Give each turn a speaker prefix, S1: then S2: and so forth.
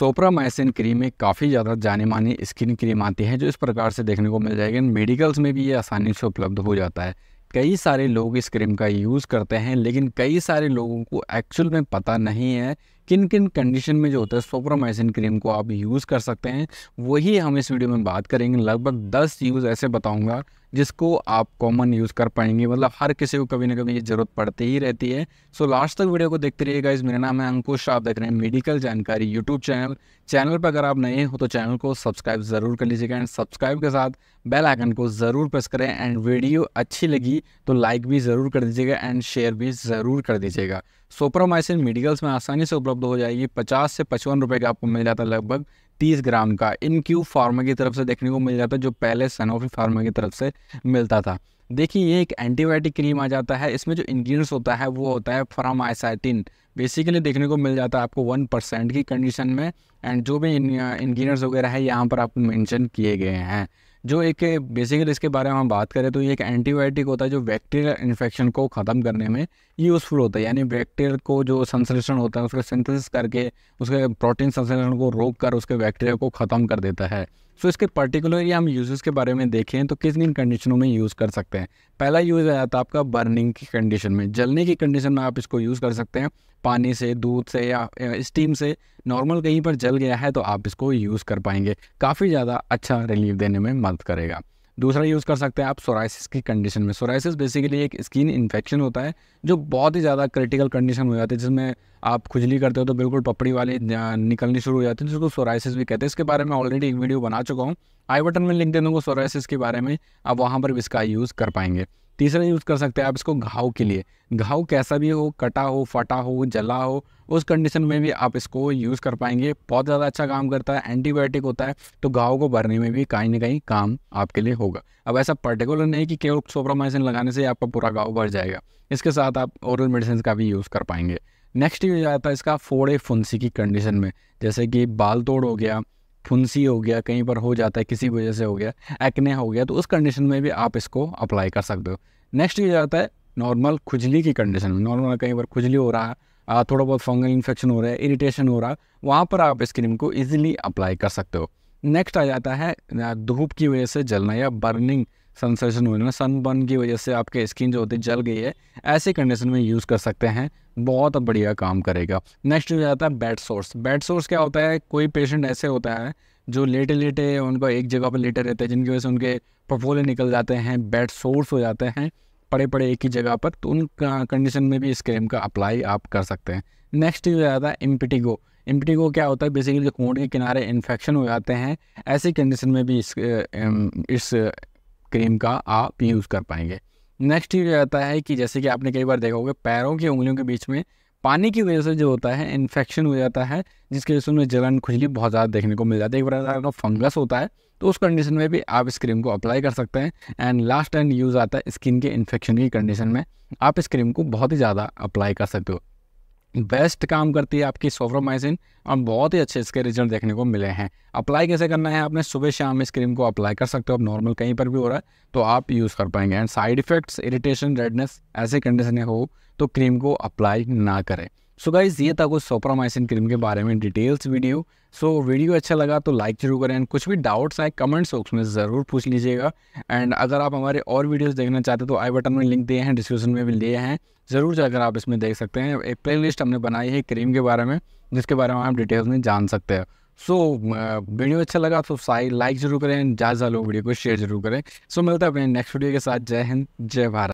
S1: सोप्रामाइसिन cream में काफ़ी ज़्यादा जाने माने स्किन क्रीम आती है जो इस प्रकार से देखने को मिल जाएगी मेडिकल्स में भी ये आसानी से उपलब्ध हो जाता है कई सारे लोग इस क्रीम का यूज़ करते हैं लेकिन कई सारे लोगों को एक्चुअल में पता नहीं है किन किन कंडीशन में जो होता है सोप्रामाइसिन क्रीम को आप यूज़ कर सकते हैं वही हम इस वीडियो में बात करेंगे लगभग दस यूज़ ऐसे बताऊँगा जिसको आप कॉमन यूज़ कर पाएंगे मतलब हर किसी को कभी ना कभी ये ज़रूरत पड़ती ही रहती है सो लास्ट तक वीडियो को देखते रहिएगा इस मेरा नाम है अंकुश आप देख रहे हैं मेडिकल जानकारी यूट्यूब चैनल चैनल पर अगर आप नए हो तो चैनल को सब्सक्राइब ज़रूर कर लीजिएगा एंड सब्सक्राइब के साथ बेल आइकन को ज़रूर प्रेस करें एंड वीडियो अच्छी लगी तो लाइक भी ज़रूर कर दीजिएगा एंड शेयर भी ज़रूर कर दीजिएगा सोप्रोमाइसिन मेडिकल्स में आसानी से उपलब्ध हो जाएगी पचास से पचपन रुपये का आपको मिल जाता है लगभग तीस ग्राम का इन क्यू फार्मा की तरफ से देखने को मिल जाता है जो पहले सनोफी फार्मा की तरफ से मिलता था देखिए ये एक एंटीबायोटिक क्रीम आ जाता है इसमें जो इंग्रेडिएंट्स होता है वो होता है फ्रामाइसाइटिन बेसिकली देखने को मिल जाता है आपको वन परसेंट की कंडीशन में एंड जो भी इंग्रेडिएंट्स वगैरह है यहाँ पर आपको मेंशन किए गए हैं जो एक बेसिकली इसके बारे में हम बात करें तो ये एक एंटीबायोटिक होता है जो बैक्टीरियल इन्फेक्शन को ख़त्म करने में यूज़फुल होता है यानी बैक्टीरियल को जो संश्लेषण होता है उसका सिंथेसिस करके उसके प्रोटीन संश्लेषण को रोक कर उसके बैक्टीरिया को ख़त्म कर देता है सो तो इसके पर्टिकुलरली हम यूज़ के बारे में देखें तो किस किन कंडीशनों में यूज़ कर सकते हैं पहला यूज़ है जाता है आपका बर्निंग की कंडीशन में जलने की कंडीशन में आप इसको यूज़ कर सकते हैं पानी से दूध से या स्टीम से नॉर्मल कहीं पर जल गया है तो आप इसको यूज़ कर पाएंगे काफ़ी ज़्यादा अच्छा रिलीफ देने में मदद करेगा दूसरा यूज़ कर सकते हैं आप सोराइसिस की कंडीशन में सोराइसिस बेसिकली एक स्किन इन्फेक्शन होता है जो बहुत ही ज़्यादा क्रिटिकल कंडीशन हो जाती है जिसमें आप खुजली करते हो तो बिल्कुल पपड़ी वाली निकलनी शुरू हो जाती है जिसको सोराइसिस भी कहते हैं इसके बारे में ऑलरेडी एक वीडियो बना चुका हूँ आई बटन में लिंक दे दूँगा सोराइसिस के बारे में आप वहाँ पर भी इसका यूज़ कर पाएंगे तीसरा यूज़ कर सकते हैं आप इसको घाव के लिए घाव कैसा भी हो कटा हो फटा हो जला हो उस कंडीशन में भी आप इसको यूज़ कर पाएंगे बहुत ज़्यादा अच्छा काम करता है एंटीबायोटिक होता है तो घाव को भरने में भी कहीं ना कहीं काम आपके लिए होगा अब ऐसा पर्टिकुलर नहीं कि केवल सोप्रामाइसिन लगाने से आपका पूरा घाव भर जाएगा इसके साथ आप औरल मेडिसिन का भी यूज़ कर पाएंगे नेक्स्ट यूज आता है इसका फोड़े फुंसी की कंडीशन में जैसे कि बाल तोड़ हो गया फुंसी हो गया कहीं पर हो जाता है किसी वजह से हो गया एक्ने हो गया तो उस कंडीशन में भी आप इसको अप्लाई कर सकते हो नेक्स्ट ये जाता है नॉर्मल खुजली की कंडीशन में नॉर्मल कहीं पर खुजली हो रहा है थोड़ा बहुत फंगल इन्फेक्शन हो रहा है इरिटेशन हो रहा है वहाँ पर आप इस क्रीम को ईजिली अप्लाई कर सकते हो नेक्स्ट आ जाता है धूप की वजह से जलना या बर्निंग सनसेशन होने में सनबर्न की वजह से आपके स्किन जो होती है जल गई है ऐसी कंडीशन में यूज़ कर सकते हैं बहुत बढ़िया काम करेगा नेक्स्ट हो जाता है बेड सोर्स बेड सोर्स क्या होता है कोई पेशेंट ऐसे होता है जो लेटे लेटे उनको एक जगह पर लेटे रहते हैं जिनकी वजह से उनके पफोले निकल जाते हैं बेड सोर्स हो जाते हैं पड़े पड़े एक ही जगह पर तो उन कंडीशन में भी इस क्रीम का अप्लाई आप कर सकते हैं नेक्स्ट हो आता है इम्पिटिगो इम्पिटिगो क्या होता है बेसिकली जो के किनारे इन्फेक्शन हो जाते हैं ऐसी कंडीशन में भी इस इस क्रीम का आप यूज़ कर पाएंगे नेक्स्ट ये रहता है कि जैसे कि आपने कई बार देखा होगा पैरों की उंगलियों के बीच में पानी की वजह से जो होता है इन्फेक्शन हो जाता है जिसकी वजह से उनमें जलन खुजली बहुत ज़्यादा देखने को मिल जाती है एक बार का फंगस होता है तो उस कंडीशन में भी आप इस क्रीम को अप्लाई कर सकते हैं एंड लास्ट एंड यूज़ आता है स्किन के इन्फेक्शन की कंडीशन में आप इस क्रीम को बहुत ही ज़्यादा अप्लाई कर सकते हो बेस्ट काम करती है आपकी सोफ्रोमाइसिन और बहुत ही अच्छे इसके रिजल्ट देखने को मिले हैं अप्लाई कैसे करना है आपने सुबह शाम इस क्रीम को अप्लाई कर सकते हो आप नॉर्मल कहीं पर भी हो रहा है तो आप यूज़ कर पाएंगे and side effects irritation redness ऐसे कंडीशन हो तो क्रीम को अप्लाई ना करें सो गाइज ये था कुछ सोप्रामाइसिन क्रीम के बारे में details video so so, video अच्छा लगा तो लाइक जरूर करें कुछ भी डाउट्स आए कमेंट बॉक्स में ज़रूर पूछ लीजिएगा एंड अगर आप हमारे और वीडियोस देखना चाहते तो आई बटन में लिंक दिए हैं डिस्क्रिप्शन में भी लिए हैं ज़रूर जाकर आप इसमें देख सकते हैं एक प्ले हमने बनाई है क्रीम के बारे में जिसके बारे में आप डिटेल्स में जान सकते हैं सो so, वीडियो अच्छा लगा तो सारी लाइक जरूर करें ज़्यादा लोग वीडियो को शेयर जरूर करें सो so, मिलता है अपने नेक्स्ट वीडियो के साथ जय हिंद जय भारत